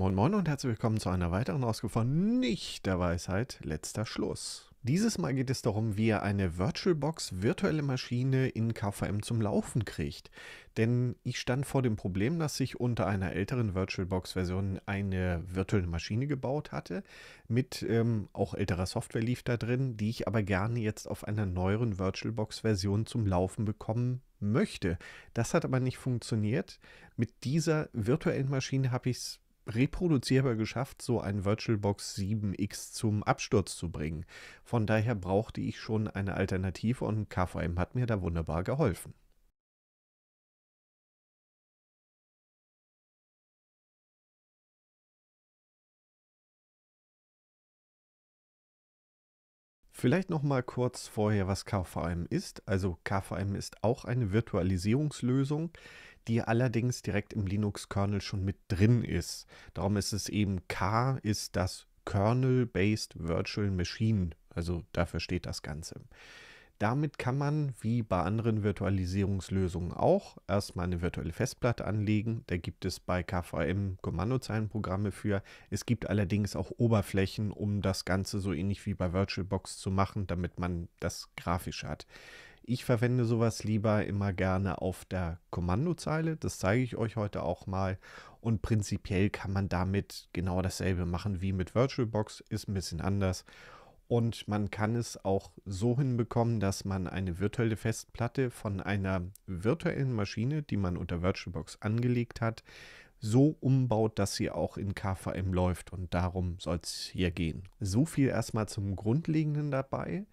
Moin Moin und herzlich willkommen zu einer weiteren Ausgabe von Nicht der Weisheit letzter Schluss. Dieses Mal geht es darum, wie ihr eine VirtualBox virtuelle Maschine in KVM zum Laufen kriegt. Denn ich stand vor dem Problem, dass ich unter einer älteren VirtualBox-Version eine virtuelle Maschine gebaut hatte. Mit ähm, auch älterer Software lief da drin, die ich aber gerne jetzt auf einer neueren VirtualBox-Version zum Laufen bekommen möchte. Das hat aber nicht funktioniert. Mit dieser virtuellen Maschine habe ich es reproduzierbar geschafft, so ein VirtualBox 7X zum Absturz zu bringen. Von daher brauchte ich schon eine Alternative und KVM hat mir da wunderbar geholfen. Vielleicht noch mal kurz vorher, was KVM ist. Also KVM ist auch eine Virtualisierungslösung, die allerdings direkt im Linux-Kernel schon mit drin ist. Darum ist es eben K ist das Kernel-Based Virtual Machine. Also dafür steht das Ganze. Damit kann man, wie bei anderen Virtualisierungslösungen auch, erstmal eine virtuelle Festplatte anlegen. Da gibt es bei KVM Kommandozeilenprogramme für. Es gibt allerdings auch Oberflächen, um das Ganze so ähnlich wie bei VirtualBox zu machen, damit man das grafisch hat. Ich verwende sowas lieber immer gerne auf der Kommandozeile. Das zeige ich euch heute auch mal. Und prinzipiell kann man damit genau dasselbe machen wie mit VirtualBox. Ist ein bisschen anders und man kann es auch so hinbekommen, dass man eine virtuelle Festplatte von einer virtuellen Maschine, die man unter VirtualBox angelegt hat, so umbaut, dass sie auch in KVM läuft. Und darum soll es hier gehen. So viel erstmal zum Grundlegenden dabei.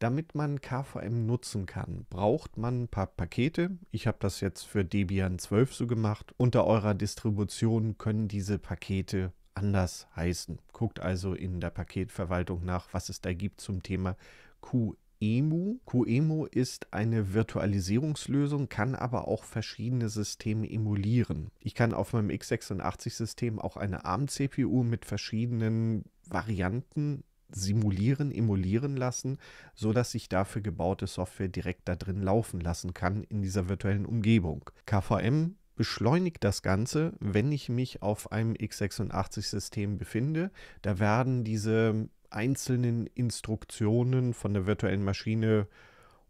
Damit man KVM nutzen kann, braucht man ein paar Pakete. Ich habe das jetzt für Debian 12 so gemacht. Unter eurer Distribution können diese Pakete anders heißen. Guckt also in der Paketverwaltung nach, was es da gibt zum Thema QEMU. QEMU ist eine Virtualisierungslösung, kann aber auch verschiedene Systeme emulieren. Ich kann auf meinem x86-System auch eine ARM-CPU mit verschiedenen Varianten simulieren, emulieren lassen, so dass ich dafür gebaute Software direkt da drin laufen lassen kann in dieser virtuellen Umgebung. KVM beschleunigt das Ganze, wenn ich mich auf einem x86-System befinde. Da werden diese einzelnen Instruktionen von der virtuellen Maschine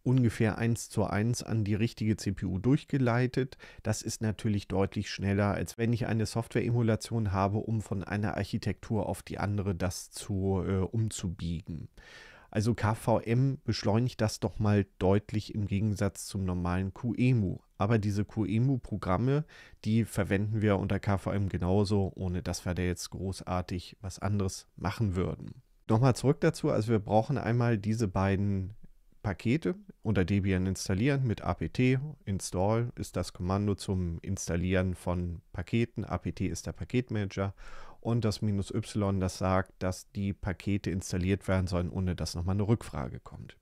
ungefähr eins zu eins an die richtige CPU durchgeleitet. Das ist natürlich deutlich schneller, als wenn ich eine Software-Emulation habe, um von einer Architektur auf die andere das zu äh, umzubiegen. Also KVM beschleunigt das doch mal deutlich im Gegensatz zum normalen QEMU. Aber diese QEMU-Programme, die verwenden wir unter KVM genauso, ohne dass wir da jetzt großartig was anderes machen würden. Nochmal zurück dazu, also wir brauchen einmal diese beiden Pakete unter Debian installieren mit apt install ist das Kommando zum Installieren von Paketen. apt ist der Paketmanager und das minus y, das sagt, dass die Pakete installiert werden sollen, ohne dass nochmal eine Rückfrage kommt.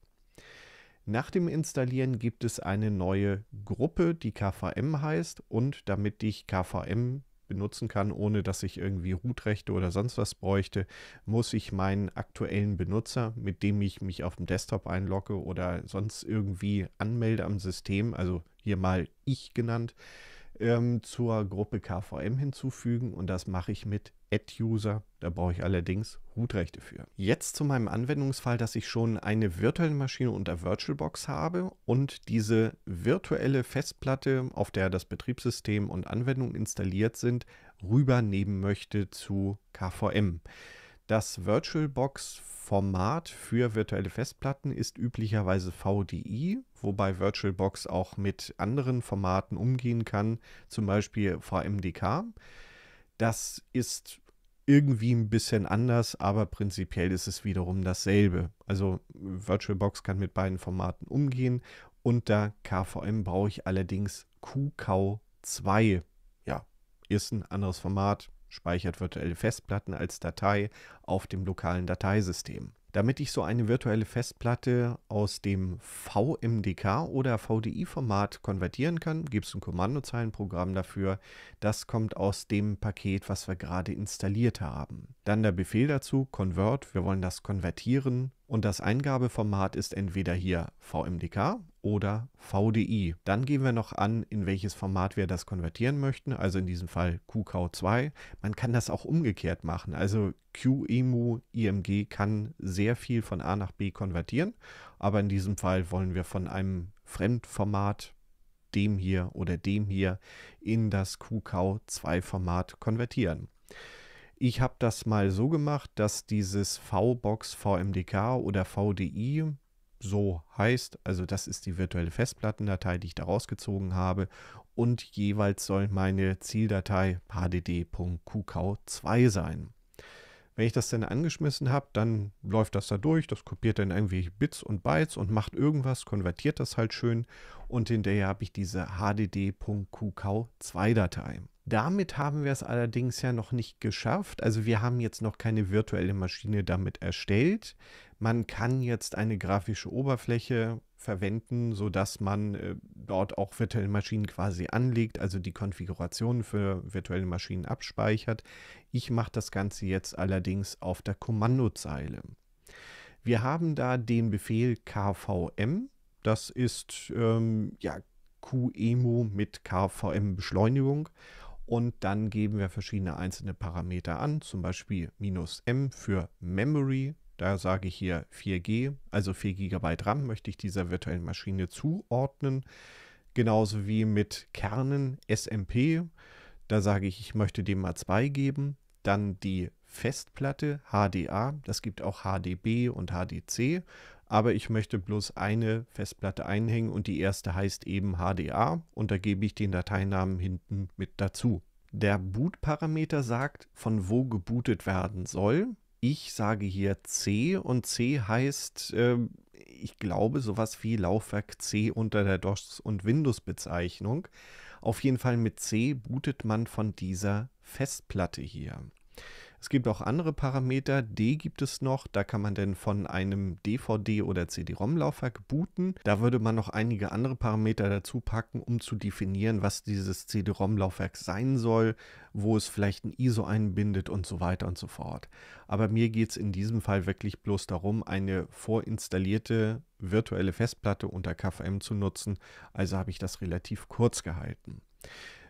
Nach dem Installieren gibt es eine neue Gruppe, die KVM heißt und damit ich KVM benutzen kann, ohne dass ich irgendwie root oder sonst was bräuchte, muss ich meinen aktuellen Benutzer, mit dem ich mich auf dem Desktop einlogge oder sonst irgendwie anmelde am System, also hier mal ich genannt, ähm, zur Gruppe KVM hinzufügen und das mache ich mit Ad-User. Da brauche ich allerdings Hutrechte für. Jetzt zu meinem Anwendungsfall, dass ich schon eine virtuelle Maschine unter VirtualBox habe und diese virtuelle Festplatte, auf der das Betriebssystem und Anwendung installiert sind, rübernehmen möchte zu KVM. Das VirtualBox-Format für virtuelle Festplatten ist üblicherweise VDI, wobei VirtualBox auch mit anderen Formaten umgehen kann, zum Beispiel VMDK. Das ist irgendwie ein bisschen anders, aber prinzipiell ist es wiederum dasselbe. Also VirtualBox kann mit beiden Formaten umgehen. Unter KVM brauche ich allerdings QKV2. Ja, ist ein anderes Format, speichert virtuelle Festplatten als Datei auf dem lokalen Dateisystem damit ich so eine virtuelle Festplatte aus dem VMDK oder VDI-Format konvertieren kann, gibt es ein Kommandozeilenprogramm dafür. Das kommt aus dem Paket, was wir gerade installiert haben. Dann der Befehl dazu, Convert, wir wollen das konvertieren und das Eingabeformat ist entweder hier VMDK oder VDI. Dann geben wir noch an, in welches Format wir das konvertieren möchten, also in diesem Fall QKV2. Man kann das auch umgekehrt machen, also QEMU IMG kann sehr viel von A nach B konvertieren, aber in diesem Fall wollen wir von einem Fremdformat dem hier oder dem hier in das QKV2-Format konvertieren. Ich habe das mal so gemacht, dass dieses VBox VMDK oder VDI so heißt, also das ist die virtuelle Festplattendatei, die ich da rausgezogen habe und jeweils soll meine Zieldatei hdd.qk2 sein. Wenn ich das dann angeschmissen habe, dann läuft das da durch, das kopiert dann irgendwie Bits und Bytes und macht irgendwas, konvertiert das halt schön und hinterher habe ich diese hdd.qk2-Datei. Damit haben wir es allerdings ja noch nicht geschafft. Also wir haben jetzt noch keine virtuelle Maschine damit erstellt. Man kann jetzt eine grafische Oberfläche verwenden, sodass man äh, dort auch virtuelle Maschinen quasi anlegt, also die Konfiguration für virtuelle Maschinen abspeichert. Ich mache das Ganze jetzt allerdings auf der Kommandozeile. Wir haben da den Befehl kvm. Das ist ähm, ja QEMU mit kvm-Beschleunigung und dann geben wir verschiedene einzelne Parameter an, zum Beispiel minus M für Memory, da sage ich hier 4G, also 4 GB RAM möchte ich dieser virtuellen Maschine zuordnen, genauso wie mit Kernen SMP, da sage ich, ich möchte dem mal 2 geben, dann die Festplatte HDA, das gibt auch HDB und HDC aber ich möchte bloß eine Festplatte einhängen und die erste heißt eben HDA und da gebe ich den Dateinamen hinten mit dazu. Der Boot-Parameter sagt, von wo gebootet werden soll. Ich sage hier C und C heißt, äh, ich glaube, sowas wie Laufwerk C unter der DOS- und Windows-Bezeichnung. Auf jeden Fall mit C bootet man von dieser Festplatte hier. Es gibt auch andere Parameter. D gibt es noch. Da kann man denn von einem DVD- oder CD-ROM-Laufwerk booten. Da würde man noch einige andere Parameter dazu packen, um zu definieren, was dieses CD-ROM-Laufwerk sein soll, wo es vielleicht ein ISO einbindet und so weiter und so fort. Aber mir geht es in diesem Fall wirklich bloß darum, eine vorinstallierte virtuelle Festplatte unter KVM zu nutzen. Also habe ich das relativ kurz gehalten.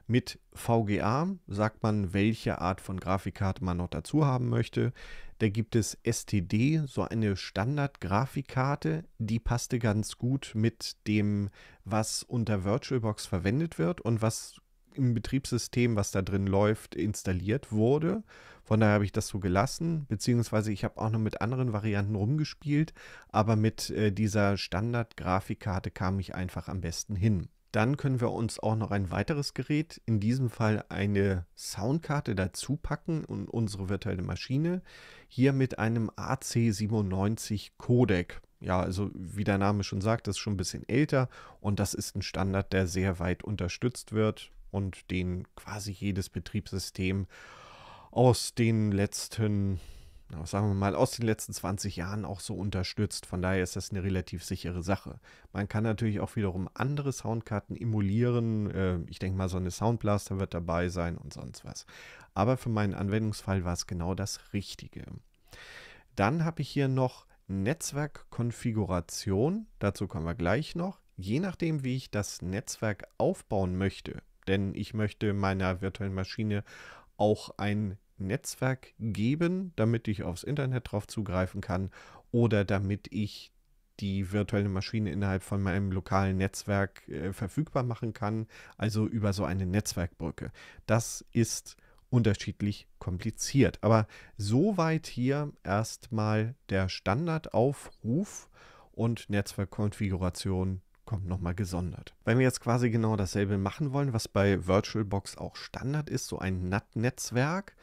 Mit VGA sagt man, welche Art von Grafikkarte man noch dazu haben möchte. Da gibt es STD, so eine Standard-Grafikkarte, die passte ganz gut mit dem, was unter VirtualBox verwendet wird und was im Betriebssystem, was da drin läuft, installiert wurde. Von daher habe ich das so gelassen, beziehungsweise ich habe auch noch mit anderen Varianten rumgespielt, aber mit äh, dieser Standard-Grafikkarte kam ich einfach am besten hin. Dann können wir uns auch noch ein weiteres Gerät, in diesem Fall eine Soundkarte dazu packen und unsere virtuelle Maschine hier mit einem AC97 Codec. Ja, also wie der Name schon sagt, das ist schon ein bisschen älter und das ist ein Standard, der sehr weit unterstützt wird und den quasi jedes Betriebssystem aus den letzten sagen wir mal, aus den letzten 20 Jahren auch so unterstützt. Von daher ist das eine relativ sichere Sache. Man kann natürlich auch wiederum andere Soundkarten emulieren. Ähm, ich denke mal, so eine Soundblaster wird dabei sein und sonst was. Aber für meinen Anwendungsfall war es genau das Richtige. Dann habe ich hier noch Netzwerkkonfiguration. Dazu kommen wir gleich noch. Je nachdem, wie ich das Netzwerk aufbauen möchte, denn ich möchte meiner virtuellen Maschine auch ein Netzwerk geben, damit ich aufs Internet drauf zugreifen kann oder damit ich die virtuelle Maschine innerhalb von meinem lokalen Netzwerk äh, verfügbar machen kann, also über so eine Netzwerkbrücke. Das ist unterschiedlich kompliziert. Aber soweit hier erstmal der Standardaufruf und Netzwerkkonfiguration kommt, nochmal gesondert. Wenn wir jetzt quasi genau dasselbe machen wollen, was bei VirtualBox auch Standard ist, so ein NAT-Netzwerk,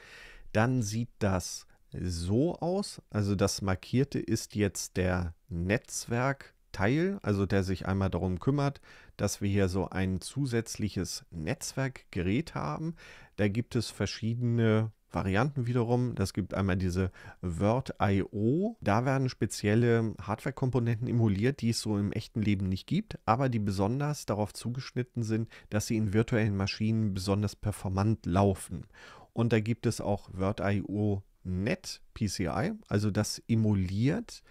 dann sieht das so aus. Also das Markierte ist jetzt der Netzwerkteil, also der sich einmal darum kümmert, dass wir hier so ein zusätzliches Netzwerkgerät haben. Da gibt es verschiedene Varianten wiederum. Das gibt einmal diese Word.io. Da werden spezielle Hardware-Komponenten emuliert, die es so im echten Leben nicht gibt, aber die besonders darauf zugeschnitten sind, dass sie in virtuellen Maschinen besonders performant laufen. Und da gibt es auch Word.io Net PCI, also das emuliert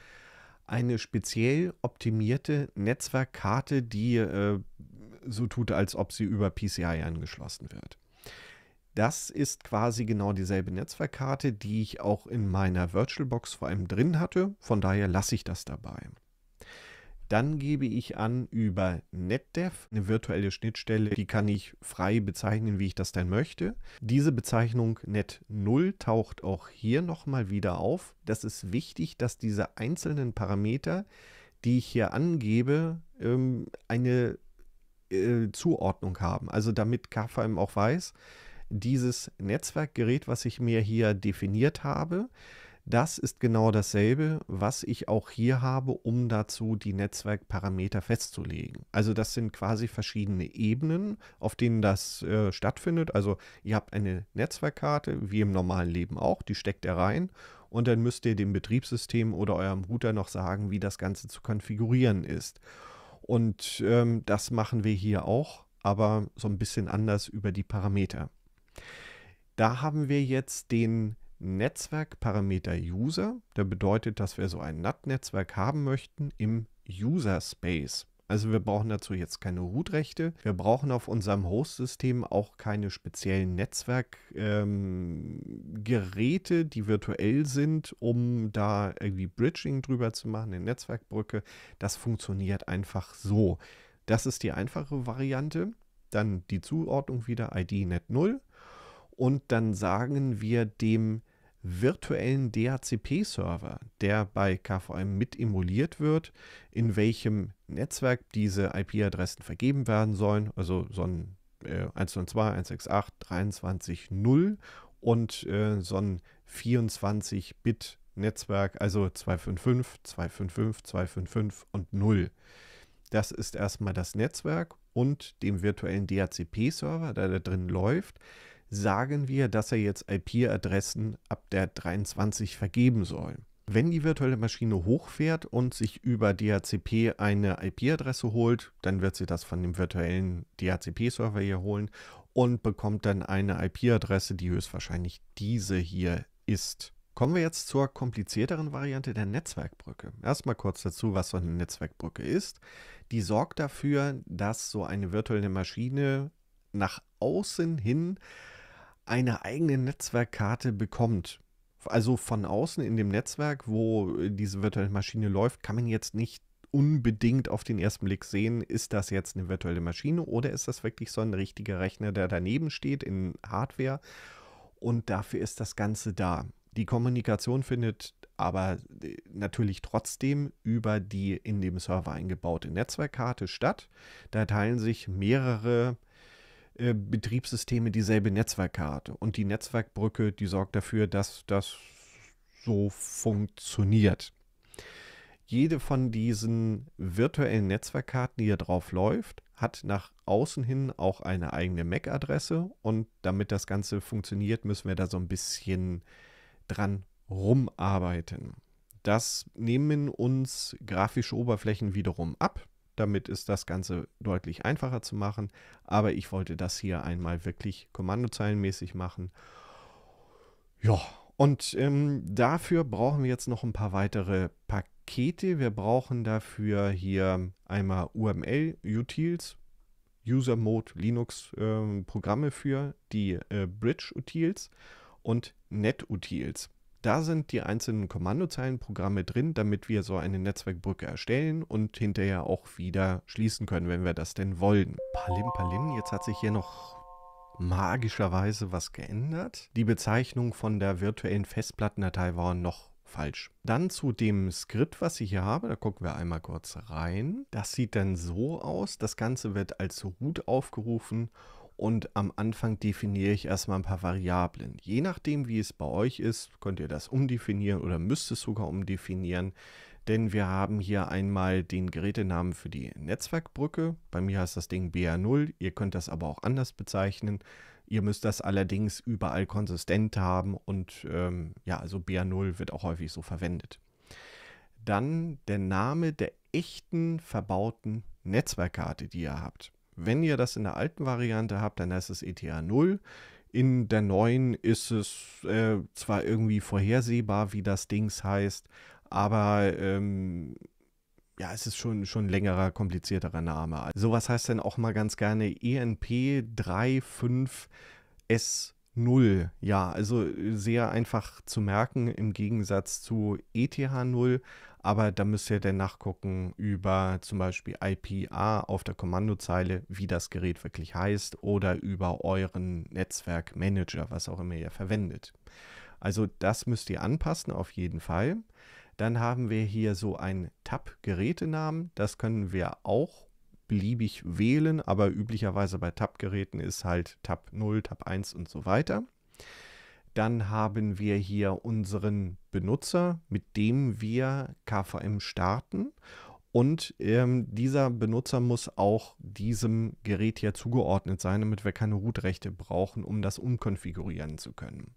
eine speziell optimierte Netzwerkkarte, die äh, so tut, als ob sie über PCI angeschlossen wird. Das ist quasi genau dieselbe Netzwerkkarte, die ich auch in meiner VirtualBox vor allem drin hatte. Von daher lasse ich das dabei. Dann gebe ich an über NetDev eine virtuelle Schnittstelle, die kann ich frei bezeichnen, wie ich das denn möchte. Diese Bezeichnung Net0 taucht auch hier nochmal wieder auf. Das ist wichtig, dass diese einzelnen Parameter, die ich hier angebe, ähm, eine äh, Zuordnung haben. Also damit KVM auch weiß, dieses Netzwerkgerät, was ich mir hier definiert habe, das ist genau dasselbe, was ich auch hier habe, um dazu die Netzwerkparameter festzulegen. Also das sind quasi verschiedene Ebenen, auf denen das äh, stattfindet. Also ihr habt eine Netzwerkkarte, wie im normalen Leben auch, die steckt ihr rein und dann müsst ihr dem Betriebssystem oder eurem Router noch sagen, wie das Ganze zu konfigurieren ist. Und ähm, das machen wir hier auch, aber so ein bisschen anders über die Parameter. Da haben wir jetzt den Netzwerkparameter User. Der bedeutet, dass wir so ein NAT-Netzwerk haben möchten im User Space. Also wir brauchen dazu jetzt keine Root-Rechte. Wir brauchen auf unserem Host-System auch keine speziellen Netzwerkgeräte, ähm, die virtuell sind, um da irgendwie Bridging drüber zu machen, eine Netzwerkbrücke. Das funktioniert einfach so. Das ist die einfache Variante. Dann die Zuordnung wieder ID net 0 und dann sagen wir dem virtuellen DHCP-Server, der bei KVM mit emuliert wird, in welchem Netzwerk diese IP-Adressen vergeben werden sollen, also so ein äh, 192, 168, 23.0 und äh, so ein 24-Bit-Netzwerk, also 255, 255, 255 und 0. Das ist erstmal das Netzwerk und dem virtuellen DHCP-Server, der da drin läuft, sagen wir, dass er jetzt IP-Adressen ab der 23 vergeben soll. Wenn die virtuelle Maschine hochfährt und sich über DHCP eine IP-Adresse holt, dann wird sie das von dem virtuellen DHCP-Server hier holen und bekommt dann eine IP-Adresse, die höchstwahrscheinlich diese hier ist. Kommen wir jetzt zur komplizierteren Variante der Netzwerkbrücke. Erstmal kurz dazu, was so eine Netzwerkbrücke ist. Die sorgt dafür, dass so eine virtuelle Maschine nach außen hin eine eigene Netzwerkkarte bekommt. Also von außen in dem Netzwerk, wo äh, diese virtuelle Maschine läuft, kann man jetzt nicht unbedingt auf den ersten Blick sehen, ist das jetzt eine virtuelle Maschine oder ist das wirklich so ein richtiger Rechner, der daneben steht in Hardware. Und dafür ist das Ganze da. Die Kommunikation findet aber äh, natürlich trotzdem über die in dem Server eingebaute Netzwerkkarte statt. Da teilen sich mehrere äh, Betriebssysteme dieselbe Netzwerkkarte. Und die Netzwerkbrücke, die sorgt dafür, dass das so funktioniert. Jede von diesen virtuellen Netzwerkkarten, die hier drauf läuft, hat nach außen hin auch eine eigene MAC-Adresse. Und damit das Ganze funktioniert, müssen wir da so ein bisschen dran rumarbeiten. Das nehmen uns grafische Oberflächen wiederum ab. Damit ist das Ganze deutlich einfacher zu machen. Aber ich wollte das hier einmal wirklich kommandozeilenmäßig machen. Ja, und ähm, dafür brauchen wir jetzt noch ein paar weitere Pakete. Wir brauchen dafür hier einmal UML, Utils, User Mode Linux äh, Programme für, die äh, Bridge Utils und Net Utils. Da sind die einzelnen Kommandozeilenprogramme drin, damit wir so eine Netzwerkbrücke erstellen und hinterher auch wieder schließen können, wenn wir das denn wollen. Palim Palim, jetzt hat sich hier noch magischerweise was geändert. Die Bezeichnung von der virtuellen Festplattendatei war noch falsch. Dann zu dem Skript, was ich hier habe, da gucken wir einmal kurz rein. Das sieht dann so aus, das Ganze wird als Root aufgerufen und am Anfang definiere ich erstmal ein paar Variablen. Je nachdem, wie es bei euch ist, könnt ihr das umdefinieren oder müsst es sogar umdefinieren, denn wir haben hier einmal den Gerätenamen für die Netzwerkbrücke. Bei mir heißt das Ding BA0, ihr könnt das aber auch anders bezeichnen. Ihr müsst das allerdings überall konsistent haben und ähm, ja, also BA0 wird auch häufig so verwendet. Dann der Name der echten verbauten Netzwerkkarte, die ihr habt. Wenn ihr das in der alten Variante habt, dann heißt es ETA 0. In der neuen ist es äh, zwar irgendwie vorhersehbar, wie das Dings heißt, aber ähm, ja, es ist schon, ein längerer, komplizierterer Name. Sowas heißt dann auch mal ganz gerne ENP 35S. 0, ja, also äh, sehr einfach zu merken im Gegensatz zu ETH 0, aber da müsst ihr dann nachgucken über zum Beispiel IPA auf der Kommandozeile, wie das Gerät wirklich heißt oder über euren Netzwerkmanager, was auch immer ihr verwendet. Also das müsst ihr anpassen auf jeden Fall. Dann haben wir hier so einen Tab-Gerätenamen. Das können wir auch beliebig wählen, aber üblicherweise bei Tab-Geräten ist halt Tab 0, Tab 1 und so weiter. Dann haben wir hier unseren Benutzer, mit dem wir KVM starten. Und ähm, dieser Benutzer muss auch diesem Gerät hier zugeordnet sein, damit wir keine Root-Rechte brauchen, um das umkonfigurieren zu können.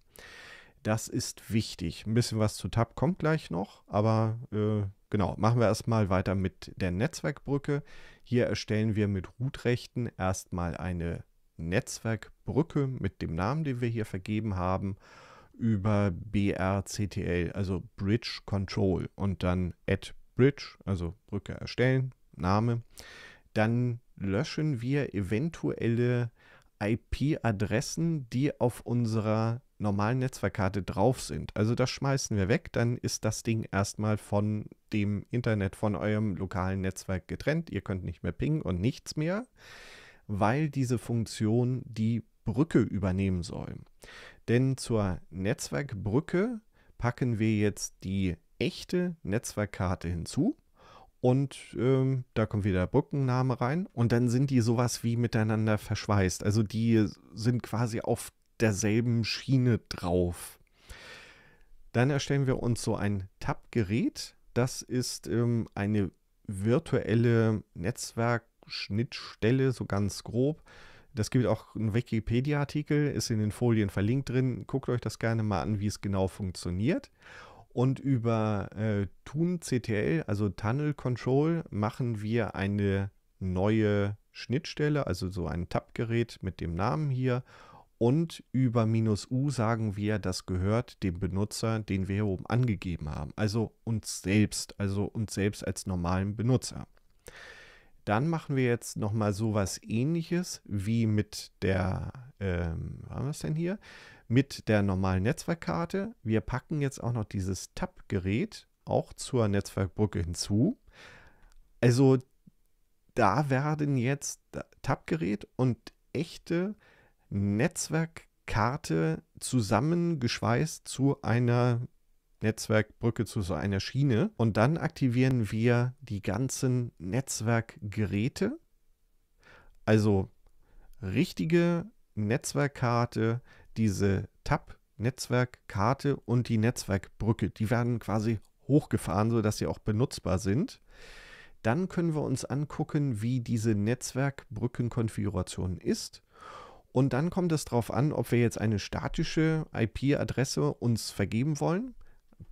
Das ist wichtig. Ein bisschen was zu Tab kommt gleich noch, aber äh, genau, machen wir erstmal weiter mit der Netzwerkbrücke. Hier erstellen wir mit Root-Rechten erstmal eine Netzwerkbrücke mit dem Namen, den wir hier vergeben haben, über BRCTL, also Bridge Control und dann Add Bridge, also Brücke erstellen, Name. Dann löschen wir eventuelle IP-Adressen, die auf unserer normalen Netzwerkkarte drauf sind. Also das schmeißen wir weg, dann ist das Ding erstmal von dem Internet, von eurem lokalen Netzwerk getrennt. Ihr könnt nicht mehr pingen und nichts mehr weil diese Funktion die Brücke übernehmen soll. Denn zur Netzwerkbrücke packen wir jetzt die echte Netzwerkkarte hinzu. Und ähm, da kommt wieder der Brückenname rein. Und dann sind die sowas wie miteinander verschweißt. Also die sind quasi auf derselben Schiene drauf. Dann erstellen wir uns so ein Tab-Gerät. Das ist ähm, eine virtuelle Netzwerk Schnittstelle, so ganz grob. Das gibt auch einen Wikipedia-Artikel, ist in den Folien verlinkt drin. Guckt euch das gerne mal an, wie es genau funktioniert. Und über äh, TunCTL, also Tunnel Control, machen wir eine neue Schnittstelle, also so ein Tab-Gerät mit dem Namen hier. Und über minus "-u" sagen wir, das gehört dem Benutzer, den wir hier oben angegeben haben. Also uns selbst, also uns selbst als normalen Benutzer. Dann machen wir jetzt nochmal was ähnliches wie mit der, ähm, haben wir es denn hier? Mit der normalen Netzwerkkarte. Wir packen jetzt auch noch dieses Tab-Gerät auch zur Netzwerkbrücke hinzu. Also da werden jetzt Tab-Gerät und echte Netzwerkkarte zusammengeschweißt zu einer Netzwerkbrücke zu so einer Schiene. Und dann aktivieren wir die ganzen Netzwerkgeräte, also richtige Netzwerkkarte, diese Tab Netzwerkkarte und die Netzwerkbrücke. Die werden quasi hochgefahren, sodass sie auch benutzbar sind. Dann können wir uns angucken, wie diese Netzwerkbrückenkonfiguration ist. Und dann kommt es darauf an, ob wir jetzt eine statische IP-Adresse uns vergeben wollen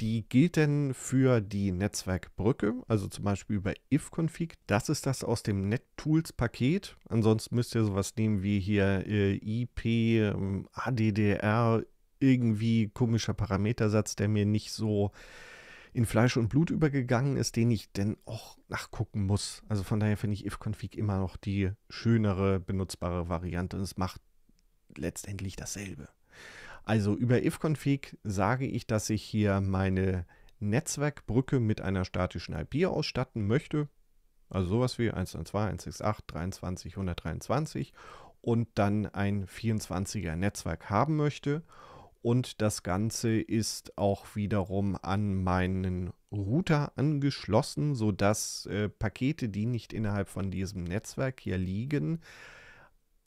die gilt denn für die Netzwerkbrücke, also zum Beispiel über ifconfig. Das ist das aus dem NetTools-Paket. Ansonsten müsst ihr sowas nehmen wie hier äh, IP, ähm, ADDR, irgendwie komischer Parametersatz, der mir nicht so in Fleisch und Blut übergegangen ist, den ich denn auch nachgucken muss. Also von daher finde ich ifconfig immer noch die schönere, benutzbare Variante und es macht letztendlich dasselbe. Also über ifconfig sage ich, dass ich hier meine Netzwerkbrücke mit einer statischen IP ausstatten möchte. Also sowas wie 112, 168, 23, 123 und dann ein 24er Netzwerk haben möchte. Und das Ganze ist auch wiederum an meinen Router angeschlossen, sodass äh, Pakete, die nicht innerhalb von diesem Netzwerk hier liegen,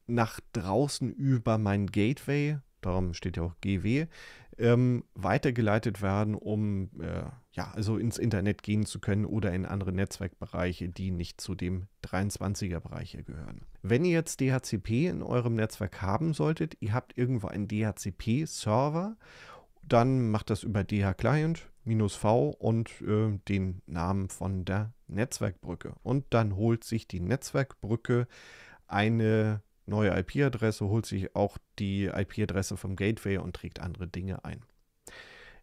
nach draußen über mein Gateway darum steht ja auch GW, ähm, weitergeleitet werden, um äh, ja, also ins Internet gehen zu können oder in andere Netzwerkbereiche, die nicht zu dem 23er-Bereich gehören. Wenn ihr jetzt DHCP in eurem Netzwerk haben solltet, ihr habt irgendwo einen DHCP-Server, dann macht das über DH-Client, minus V und äh, den Namen von der Netzwerkbrücke. Und dann holt sich die Netzwerkbrücke eine neue IP-Adresse, holt sich auch die IP-Adresse vom Gateway und trägt andere Dinge ein.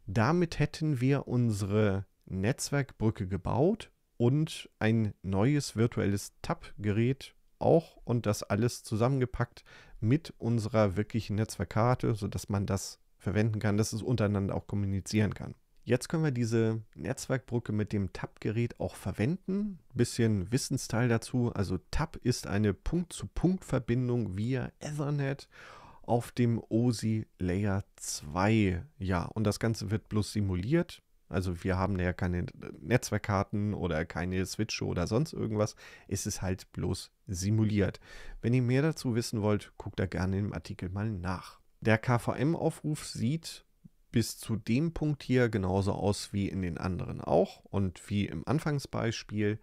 Damit hätten wir unsere Netzwerkbrücke gebaut und ein neues virtuelles Tab-Gerät auch und das alles zusammengepackt mit unserer wirklichen Netzwerkkarte, sodass man das verwenden kann, dass es untereinander auch kommunizieren kann. Jetzt können wir diese Netzwerkbrücke mit dem TAP-Gerät auch verwenden. Bisschen Wissensteil dazu. Also TAP ist eine Punkt-zu-Punkt-Verbindung via Ethernet auf dem OSI Layer 2. Ja, und das Ganze wird bloß simuliert. Also wir haben ja keine Netzwerkkarten oder keine Switche oder sonst irgendwas. Es ist halt bloß simuliert. Wenn ihr mehr dazu wissen wollt, guckt da gerne im Artikel mal nach. Der KVM-Aufruf sieht bis zu dem Punkt hier genauso aus wie in den anderen auch. Und wie im Anfangsbeispiel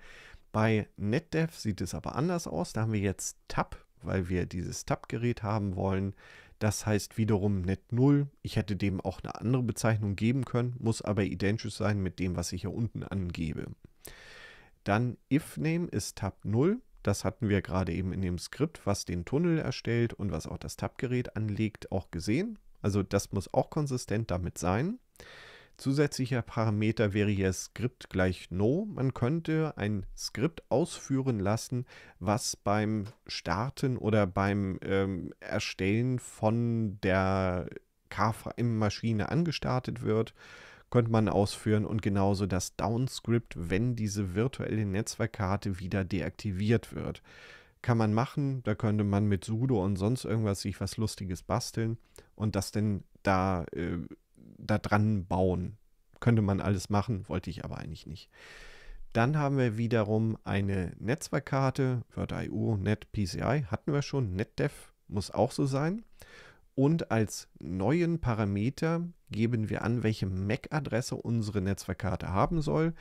bei NetDev sieht es aber anders aus. Da haben wir jetzt Tab, weil wir dieses Tab-Gerät haben wollen. Das heißt wiederum Net 0. Ich hätte dem auch eine andere Bezeichnung geben können, muss aber identisch sein mit dem, was ich hier unten angebe. Dann ifName ist Tab 0. Das hatten wir gerade eben in dem Skript, was den Tunnel erstellt und was auch das Tab-Gerät anlegt, auch gesehen. Also das muss auch konsistent damit sein. Zusätzlicher Parameter wäre hier Skript gleich No. Man könnte ein Skript ausführen lassen, was beim Starten oder beim ähm, Erstellen von der KVM-Maschine angestartet wird, könnte man ausführen und genauso das Downscript, wenn diese virtuelle Netzwerkkarte wieder deaktiviert wird kann man machen. Da könnte man mit Sudo und sonst irgendwas sich was Lustiges basteln und das denn da, äh, da dran bauen. Könnte man alles machen, wollte ich aber eigentlich nicht. Dann haben wir wiederum eine Netzwerkkarte, WordIO, NetPCI hatten wir schon, NetDev muss auch so sein. Und als neuen Parameter geben wir an, welche MAC-Adresse unsere Netzwerkkarte haben soll.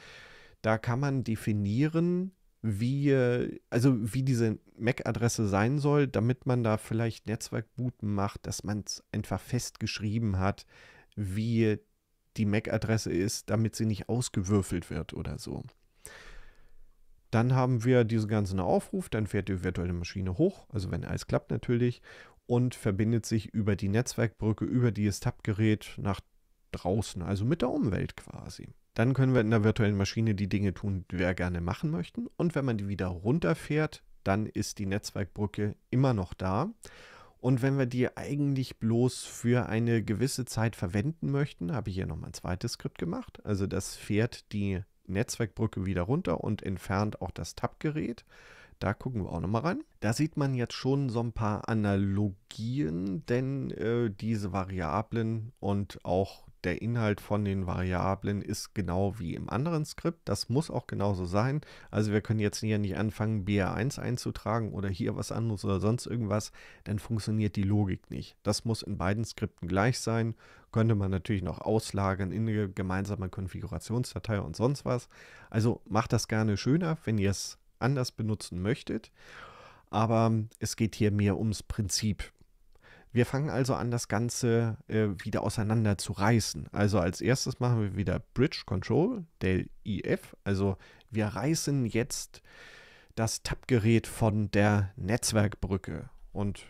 Da kann man definieren, wie, also wie diese MAC-Adresse sein soll, damit man da vielleicht Netzwerkbooten macht, dass man es einfach festgeschrieben hat, wie die MAC-Adresse ist, damit sie nicht ausgewürfelt wird oder so. Dann haben wir diesen ganzen Aufruf, dann fährt die virtuelle Maschine hoch, also wenn alles klappt natürlich, und verbindet sich über die Netzwerkbrücke, über dieses Tab-Gerät nach draußen, also mit der Umwelt quasi. Dann können wir in der virtuellen Maschine die Dinge tun, die wir gerne machen möchten. Und wenn man die wieder runterfährt, dann ist die Netzwerkbrücke immer noch da. Und wenn wir die eigentlich bloß für eine gewisse Zeit verwenden möchten, habe ich hier nochmal ein zweites Skript gemacht. Also das fährt die Netzwerkbrücke wieder runter und entfernt auch das Tab-Gerät. Da gucken wir auch nochmal rein. Da sieht man jetzt schon so ein paar Analogien, denn äh, diese Variablen und auch der Inhalt von den Variablen ist genau wie im anderen Skript. Das muss auch genauso sein. Also wir können jetzt hier nicht anfangen, BR1 einzutragen oder hier was anderes oder sonst irgendwas. Dann funktioniert die Logik nicht. Das muss in beiden Skripten gleich sein. Könnte man natürlich noch auslagern in eine gemeinsame Konfigurationsdatei und sonst was. Also macht das gerne schöner, wenn ihr es anders benutzen möchtet. Aber es geht hier mehr ums Prinzip wir fangen also an, das Ganze äh, wieder auseinander zu reißen. Also als erstes machen wir wieder Bridge Control, Del IF. Also wir reißen jetzt das Tab-Gerät von der Netzwerkbrücke und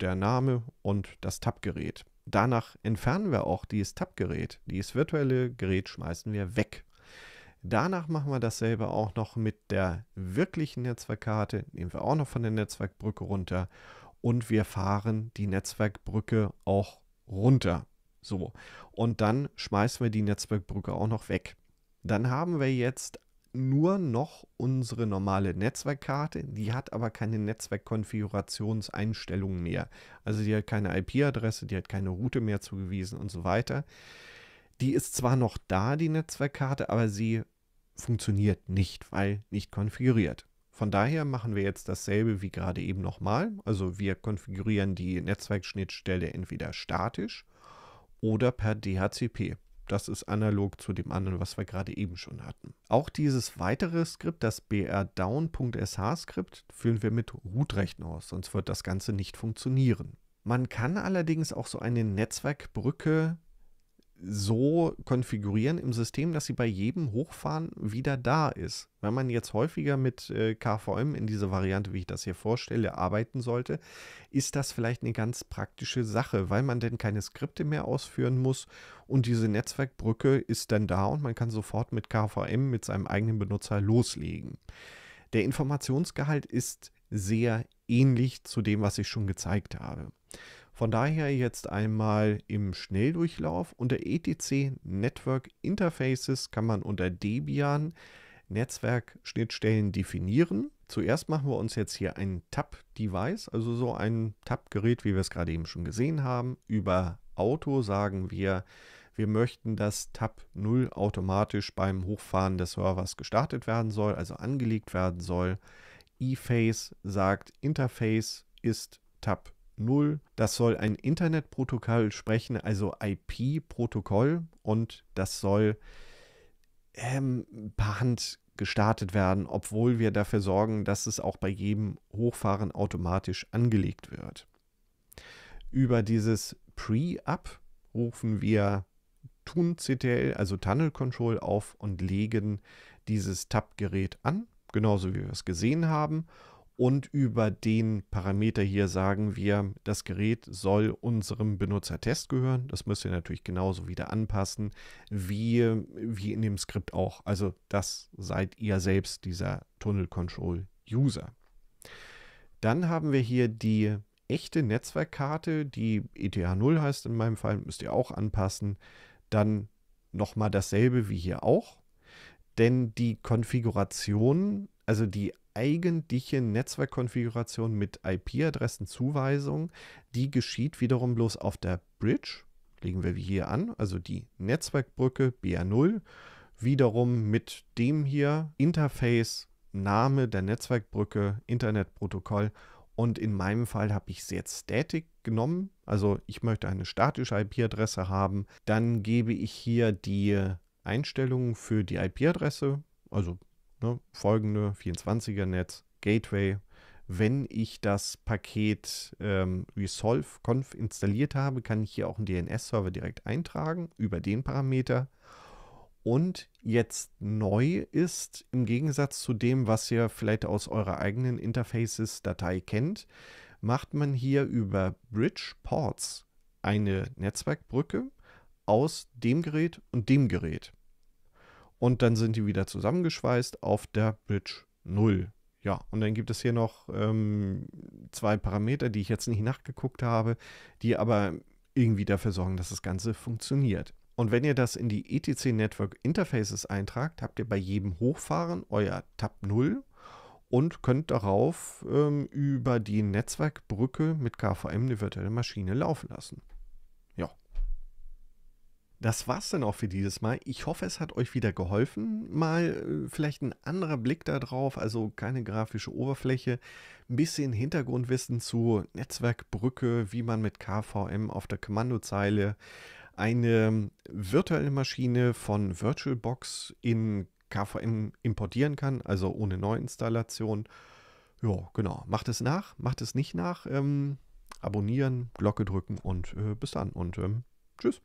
der Name und das Tab-Gerät. Danach entfernen wir auch dieses Tab-Gerät. Dieses virtuelle Gerät schmeißen wir weg. Danach machen wir dasselbe auch noch mit der wirklichen Netzwerkkarte, nehmen wir auch noch von der Netzwerkbrücke runter und wir fahren die Netzwerkbrücke auch runter. So. Und dann schmeißen wir die Netzwerkbrücke auch noch weg. Dann haben wir jetzt nur noch unsere normale Netzwerkkarte. Die hat aber keine Netzwerkkonfigurationseinstellungen mehr. Also die hat keine IP-Adresse, die hat keine Route mehr zugewiesen und so weiter. Die ist zwar noch da, die Netzwerkkarte, aber sie funktioniert nicht, weil nicht konfiguriert. Von daher machen wir jetzt dasselbe wie gerade eben nochmal. Also wir konfigurieren die Netzwerkschnittstelle entweder statisch oder per DHCP. Das ist analog zu dem anderen, was wir gerade eben schon hatten. Auch dieses weitere Skript, das brdown.sh-Skript, führen wir mit Root-Rechten aus, sonst wird das Ganze nicht funktionieren. Man kann allerdings auch so eine Netzwerkbrücke so konfigurieren im System, dass sie bei jedem Hochfahren wieder da ist. Wenn man jetzt häufiger mit äh, KVM in dieser Variante, wie ich das hier vorstelle, arbeiten sollte, ist das vielleicht eine ganz praktische Sache, weil man denn keine Skripte mehr ausführen muss und diese Netzwerkbrücke ist dann da und man kann sofort mit KVM, mit seinem eigenen Benutzer loslegen. Der Informationsgehalt ist sehr ähnlich zu dem, was ich schon gezeigt habe. Von daher jetzt einmal im Schnelldurchlauf. Unter ETC Network Interfaces kann man unter Debian Netzwerkschnittstellen definieren. Zuerst machen wir uns jetzt hier ein Tab-Device, also so ein Tab-Gerät, wie wir es gerade eben schon gesehen haben. Über Auto sagen wir, wir möchten, dass Tab 0 automatisch beim Hochfahren des Servers gestartet werden soll, also angelegt werden soll. E-Face sagt, Interface ist Tab 0. 0. Das soll ein Internetprotokoll sprechen, also IP-Protokoll. Und das soll ähm, per Hand gestartet werden, obwohl wir dafür sorgen, dass es auch bei jedem Hochfahren automatisch angelegt wird. Über dieses Pre-Up rufen wir tun CTL, also Tunnel Control auf und legen dieses Tab-Gerät an, genauso wie wir es gesehen haben. Und über den Parameter hier sagen wir, das Gerät soll unserem Benutzertest gehören. Das müsst ihr natürlich genauso wieder anpassen, wie, wie in dem Skript auch. Also das seid ihr selbst, dieser Tunnel Control User. Dann haben wir hier die echte Netzwerkkarte, die ETH0 heißt in meinem Fall, müsst ihr auch anpassen. Dann nochmal dasselbe wie hier auch. Denn die Konfiguration, also die eigentliche Netzwerkkonfiguration mit IP-Adressenzuweisung, die geschieht wiederum bloß auf der Bridge, legen wir hier an, also die Netzwerkbrücke BR0, wiederum mit dem hier Interface, Name der Netzwerkbrücke, Internetprotokoll und in meinem Fall habe ich es jetzt Static genommen, also ich möchte eine statische IP-Adresse haben, dann gebe ich hier die Einstellungen für die IP-Adresse, also ne, folgende 24er-Netz, Gateway, wenn ich das Paket ähm, Conf installiert habe, kann ich hier auch einen DNS-Server direkt eintragen über den Parameter. Und jetzt neu ist, im Gegensatz zu dem, was ihr vielleicht aus eurer eigenen Interfaces-Datei kennt, macht man hier über Bridge Ports eine Netzwerkbrücke aus dem Gerät und dem Gerät und dann sind die wieder zusammengeschweißt auf der Bridge 0. Ja, und dann gibt es hier noch ähm, zwei Parameter, die ich jetzt nicht nachgeguckt habe, die aber irgendwie dafür sorgen, dass das Ganze funktioniert. Und wenn ihr das in die ETC Network Interfaces eintragt, habt ihr bei jedem Hochfahren euer Tab 0 und könnt darauf ähm, über die Netzwerkbrücke mit KVM eine virtuelle Maschine laufen lassen. Das war's dann auch für dieses Mal. Ich hoffe, es hat euch wieder geholfen. Mal äh, vielleicht ein anderer Blick darauf, also keine grafische Oberfläche, ein bisschen Hintergrundwissen zu Netzwerkbrücke, wie man mit KVM auf der Kommandozeile eine virtuelle Maschine von VirtualBox in KVM importieren kann, also ohne Neuinstallation. Ja, genau. Macht es nach, macht es nicht nach. Ähm, abonnieren, Glocke drücken und äh, bis dann und ähm, tschüss.